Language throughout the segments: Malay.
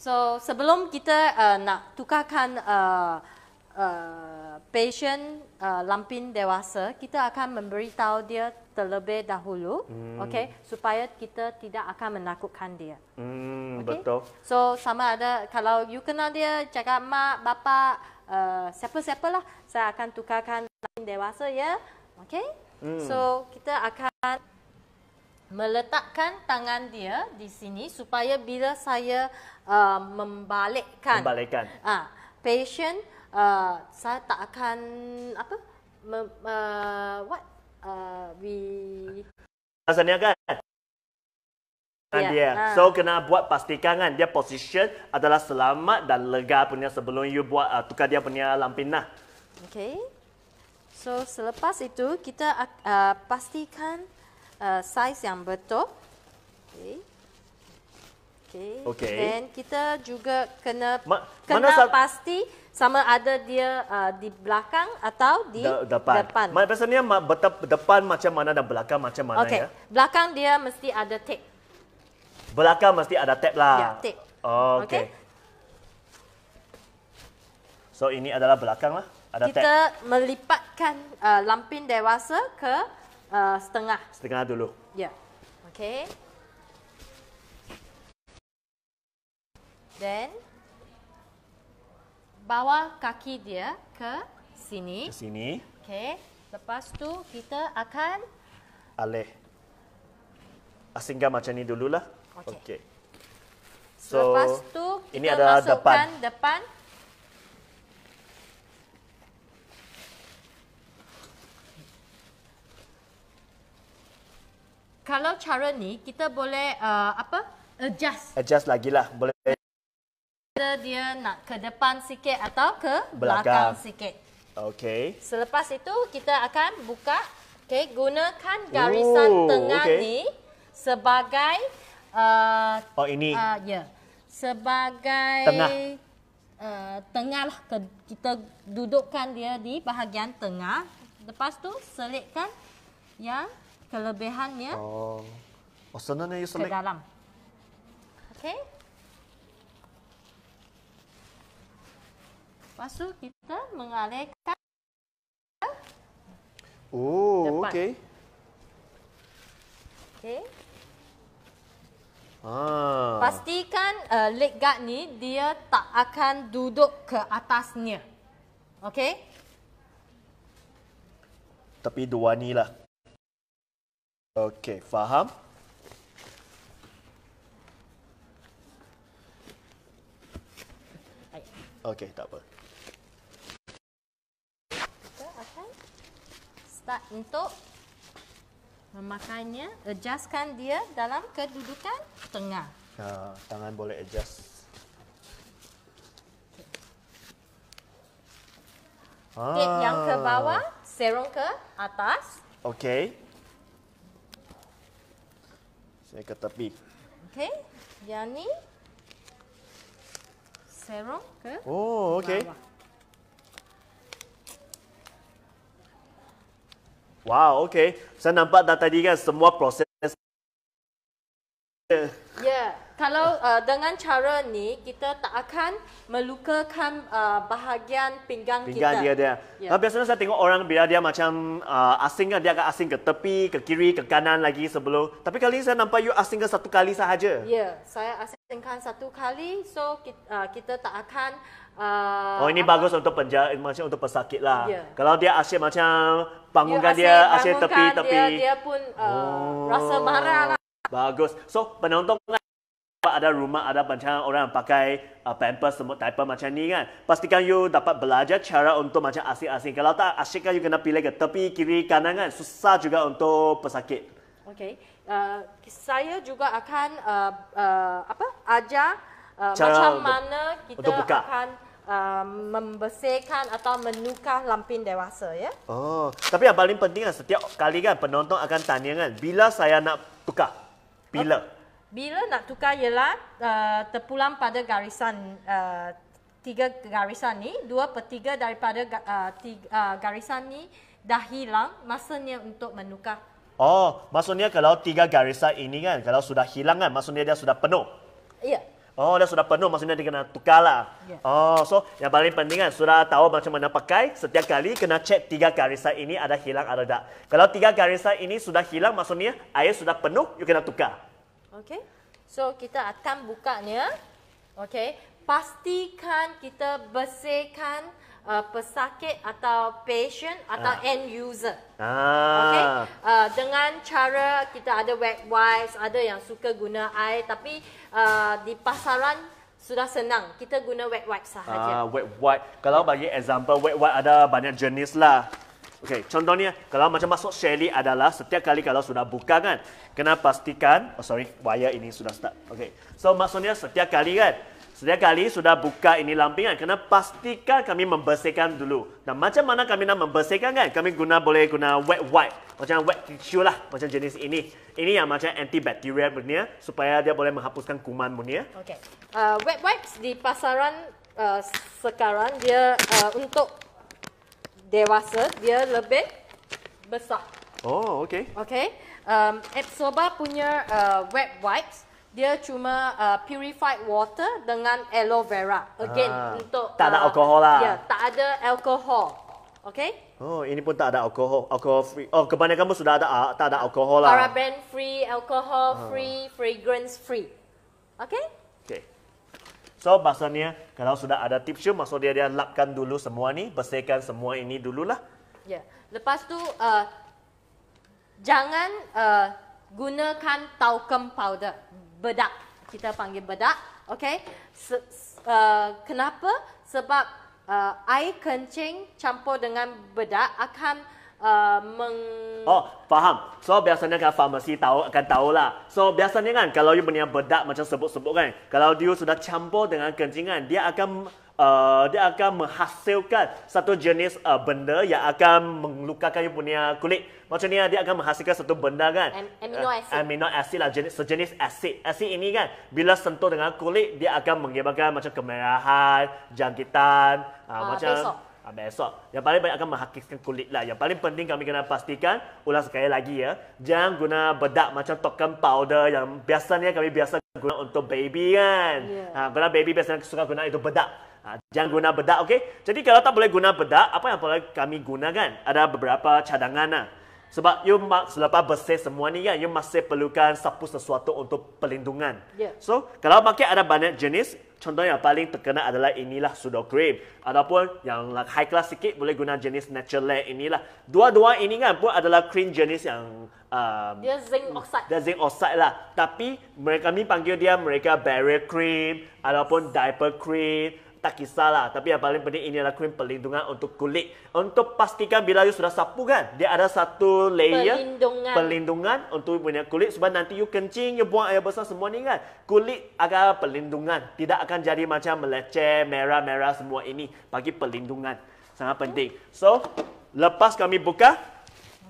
So sebelum kita uh, nak tukarkan uh, uh, patient uh, lampin dewasa, kita akan memberitahu dia terlebih dahulu, mm. okay, supaya kita tidak akan menakutkan dia. Mm, okay? Betul. So sama ada kalau you kenal dia, cakap mak, bapa, uh, siapa-siapa lah, saya akan tukarkan lampin dewasa ya, okay? Mm. So kita akan meletakkan tangan dia di sini supaya bila saya uh, membalikkan membalikkan uh, patient uh, saya tak akan apa Mem, uh, what uh, we Asalnya kan Yeah, dia. Nah. So kena buat pastikan kan dia position adalah selamat dan lega punya sebelum you buat uh, tukar dia punya lampin lah. Okay. So selepas itu kita uh, pastikan uh, saiz yang betul. Okay. Okay. okay. Then kita juga kena Ma- kena mana pasti sama ada dia uh, di belakang atau di De- depan. depan. Mak biasanya ma- betap- depan macam mana dan belakang macam mana okay. ya? Belakang dia mesti ada tape. Belakang mesti ada tape lah. Ya, tape. Oh, okay. okay. So ini adalah belakang lah. Ada kita tape. melipatkan uh, lampin dewasa ke uh, setengah. Setengah dulu. Ya. Yeah. Okay. Then bawa kaki dia ke sini. Ke sini. Okay. Lepas tu kita akan alih. Asingkan macam ni dululah. Okay. okay. So, Lepas tu kita ini masukkan depan. depan. kalau cara ni kita boleh uh, apa adjust adjust lagi lah boleh dia nak ke depan sikit atau ke belakang, belakang sikit okey selepas itu kita akan buka okey gunakan garisan Ooh, tengah okay. ni sebagai uh, oh ini uh, ya yeah. sebagai tengah uh, tengah lah ke, kita dudukkan dia di bahagian tengah lepas tu selitkan yang kelebihannya oh. Oh, senangnya you select. ke dalam. Okay. Lepas tu kita mengalihkan Oh, depan. okay. Okay. Ah. Pastikan uh, leg guard ni dia tak akan duduk ke atasnya. Okay? Tapi dua ni lah. Okey, faham? Okey, tak apa. Kita akan start untuk memakannya. Adjustkan dia dalam kedudukan tengah. Ha, tangan boleh adjust. Okay. Ah. yang ke ah. bawah, serong ke atas. Okey. Saya kata B. Okey. Yang ni serong ke? Oh, okey. Wow, okey. Saya nampak dah tadi kan semua proses uh, dengan cara ni kita tak akan melukakan uh, bahagian pinggang, pinggang kita. Pinggang dia dia. Yeah. Biasanya saya tengok orang bila dia macam uh, asing kan, dia akan asing ke tepi, ke kiri, ke kanan lagi sebelum. Tapi kali ini saya nampak you asing ke satu kali sahaja. Ya, yeah, saya asingkan satu kali so kita, uh, kita tak akan Uh, oh ini bagus untuk penjara, macam untuk pesakit lah. Yeah. Kalau dia asyik macam bangunkan dia, asyik tepi-tepi. Dia, dia pun uh, oh. rasa marah lah. Bagus. So penonton ada rumah ada macam orang yang pakai uh, pampers semua diaper macam ni kan pastikan you dapat belajar cara untuk macam asing-asing kalau tak asyik kan you kena pilih ke tepi kiri kanan kan susah juga untuk pesakit Okay, uh, saya juga akan uh, uh, apa ajar uh, macam untuk, mana kita akan uh, membersihkan atau menukar lampin dewasa ya. Oh, tapi yang paling penting kan setiap kali kan penonton akan tanya kan bila saya nak tukar? Bila? Okay bila nak tukar ialah uh, terpulang pada garisan uh, tiga garisan ni, dua per tiga daripada uh, tiga, uh, garisan ni dah hilang, masanya untuk menukar. Oh, maksudnya kalau tiga garisan ini kan, kalau sudah hilang kan, maksudnya dia sudah penuh? Ya. Oh, dia sudah penuh, maksudnya dia kena tukar lah. Ya. Oh, so yang paling penting kan, sudah tahu macam mana pakai, setiap kali kena cek tiga garisan ini ada hilang atau tak. Kalau tiga garisan ini sudah hilang, maksudnya air sudah penuh, you kena tukar. Okay. So kita akan buka ni, Okay. Pastikan kita bersihkan uh, pesakit atau patient atau ah. end user. Ah. Okay. Uh, dengan cara kita ada wet wipes, ada yang suka guna air tapi uh, di pasaran sudah senang. Kita guna wet wipes sahaja. Ah, wet wipe. Kalau bagi example, wet wipe ada banyak jenis lah. Okey, contohnya kalau macam masuk Shelly adalah setiap kali kalau sudah buka kan, kena pastikan, oh sorry, wire ini sudah start. Okey. So maksudnya setiap kali kan, setiap kali sudah buka ini lampingan, kena pastikan kami membersihkan dulu. Dan macam mana kami nak membersihkan kan? Kami guna boleh guna wet wipe. Macam wet tissue lah, macam jenis ini. Ini yang macam antibacterial punya supaya dia boleh menghapuskan kuman punya. Okey. Uh, wet wipes di pasaran uh, sekarang dia uh, untuk dewasa dia lebih besar. Oh, okay. Okay. Um, Epsoba punya uh, wet wipes dia cuma uh, purified water dengan aloe vera. Again ah, untuk tak uh, ada alkohol lah. Ya, yeah, tak ada alkohol. Okay. Oh, ini pun tak ada alkohol, alcohol free. Oh, kebanyakan pun sudah ada uh, tak ada alkohol lah. Paraben free, alcohol ah. free, ah. fragrance free. Okay. Okay. So maksudnya kalau sudah ada tip shoe maksud dia dia lapkan dulu semua ni, bersihkan semua ini dululah. Ya. Yeah. Lepas tu uh, jangan uh, gunakan talcum powder, bedak. Kita panggil bedak. Okey. Se uh, kenapa? Sebab uh, air kencing campur dengan bedak akan Uh, meng... Oh, faham. So, biasanya kan farmasi tahu, akan lah. So, biasanya kan kalau you punya bedak macam sebut-sebut kan, kalau dia sudah campur dengan kencingan, dia akan uh, dia akan menghasilkan satu jenis uh, benda yang akan melukakan you punya kulit. Macam ni lah, dia akan menghasilkan satu benda kan. Amino uh, acid. Amino acid lah, jenis, sejenis acid. Acid ini kan, bila sentuh dengan kulit, dia akan menyebabkan macam kemerahan, jangkitan, uh, uh, macam... Besok ha, besok. Yang paling banyak akan menghakiskan kulit lah. Yang paling penting kami kena pastikan, ulang sekali lagi ya. Jangan guna bedak macam token powder yang biasanya kami biasa guna untuk baby kan. Yeah. Ha, kalau baby biasanya suka guna itu bedak. Ha, jangan guna bedak, okey? Jadi kalau tak boleh guna bedak, apa yang boleh kami gunakan? Ada beberapa cadangan lah. Sebab you selepas bersih semua ni kan, you masih perlukan sapu sesuatu untuk pelindungan. Yeah. So, kalau market ada banyak jenis, contoh yang paling terkenal adalah inilah sudo cream. Ataupun yang high class sikit boleh guna jenis natural layer inilah. Dua-dua ini kan pun adalah cream jenis yang... Um, dia zinc oxide. Dia zinc oxide lah. Tapi mereka ni panggil dia mereka barrier cream, ataupun diaper cream, tak kisahlah. Tapi yang paling penting ini adalah krim perlindungan untuk kulit. Untuk pastikan bila you sudah sapu kan, dia ada satu layer perlindungan, perlindungan untuk punya kulit. Sebab nanti you kencing, you buang air besar semua ni kan. Kulit agak perlindungan. Tidak akan jadi macam meleceh, merah-merah semua ini. Bagi perlindungan. Sangat penting. So, lepas kami buka,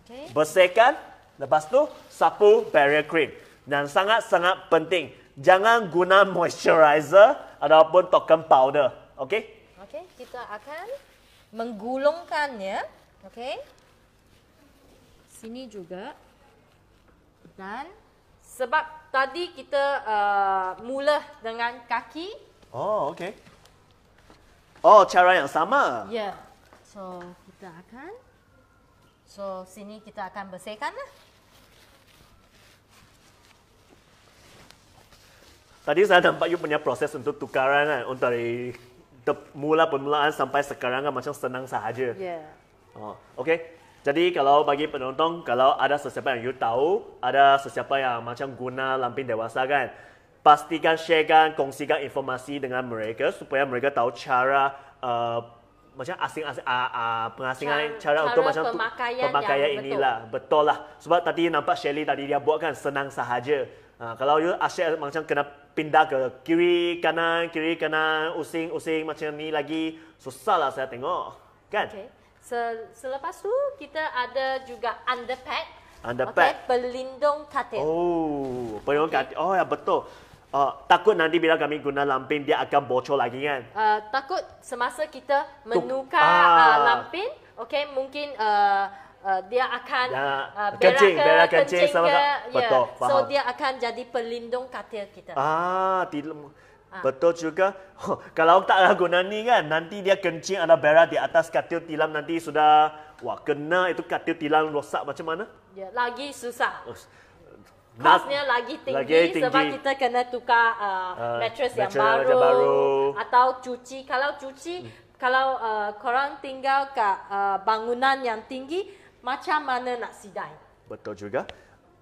okay. bersihkan. Lepas tu, sapu barrier cream. Dan sangat-sangat penting. Jangan guna moisturizer ataupun tokan powder. Okey? Okey, kita akan menggulungkannya. Okey? Sini juga. Dan sebab tadi kita uh, mula dengan kaki. Oh, okey. Oh, cara yang sama. Ya. Yeah. So, kita akan So, sini kita akan bersihkanlah. tadi saya nampak you punya proses untuk tukaran kan untuk dari de- mula permulaan sampai sekarang kan macam senang sahaja. Yeah. Oh, okay. Jadi kalau bagi penonton, kalau ada sesiapa yang you tahu, ada sesiapa yang macam guna lampin dewasa kan, pastikan sharekan, kongsikan informasi dengan mereka supaya mereka tahu cara uh, macam asing asing uh, uh, ah, pengasingan cara, cara, cara untuk macam pemakaian, pemakaian yang inilah betul. betul lah sebab tadi nampak Shelly tadi dia buat kan senang sahaja uh, kalau you asyik macam kena pindah ke kiri kanan kiri kanan using using macam ni lagi susah lah saya tengok kan? Okay. Se selepas tu kita ada juga underpad. Underpad. Okay. Pelindung katil. Oh, pelindung okay. Oh ya betul. Uh, takut nanti bila kami guna lampin dia akan bocor lagi kan? Uh, takut semasa kita menukar ah. uh, lampin, okay mungkin. Uh, Uh, dia akan ya, uh, berak kencing, berak kencing, sama, sama betul, So dia akan jadi pelindung katil kita. Ah, di, Ha. Ah. Betul juga. Huh, kalau tak guna ni kan, nanti dia kencing ada berat di atas katil tilam nanti sudah wah kena itu katil tilam rosak macam mana? Ya, lagi susah. Kosnya Not, lagi, tinggi lagi tinggi sebab kita kena tukar uh, ah, mattress, uh, mattress yang, baru, baru atau cuci. Kalau cuci, hmm. kalau uh, korang tinggal kat uh, bangunan yang tinggi, macam mana nak sidai. Betul juga.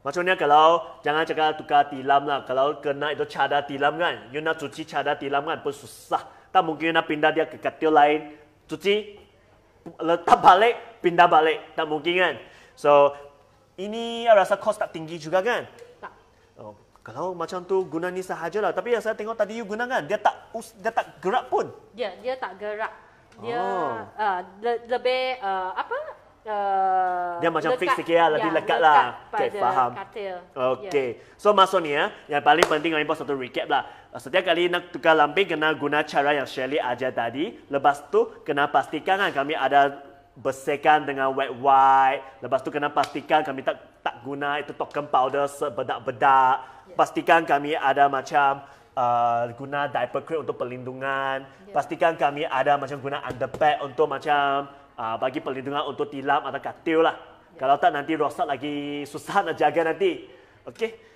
Macam ni kalau jangan cakap tukar tilam lah. Kalau kena itu cadar tilam kan. You nak cuci cadar tilam kan pun susah. Tak mungkin you nak pindah dia ke katil lain. Cuci, letak balik, pindah balik. Tak mungkin kan. So, ini rasa kos tak tinggi juga kan? Tak. Oh, kalau macam tu guna ni sahaja lah. Tapi yang saya tengok tadi you guna kan? Dia tak dia tak gerak pun. Ya, yeah, dia tak gerak. Dia oh. uh, le- lebih uh, apa? Uh, dia macam fix sikit lah, lebih ya, lekat lah. Okay, faham. Okay. Ya. So, masuk ni ya. Yang paling penting, yang Rainbow satu recap lah. Uh, setiap kali nak tukar lampin, kena guna cara yang Shelly ajar tadi. Lepas tu, kena pastikan kan kami ada bersihkan dengan wet wipe. Lepas tu, kena pastikan kami tak tak guna itu token powder sebedak-bedak. Ya. Uh, pastikan kami ada macam guna diaper cream untuk perlindungan. Pastikan kami ada macam guna underpad untuk macam uh, bagi perlindungan untuk tilam atau katil lah. Yeah. Kalau tak nanti rosak lagi susah nak jaga nanti. Okey.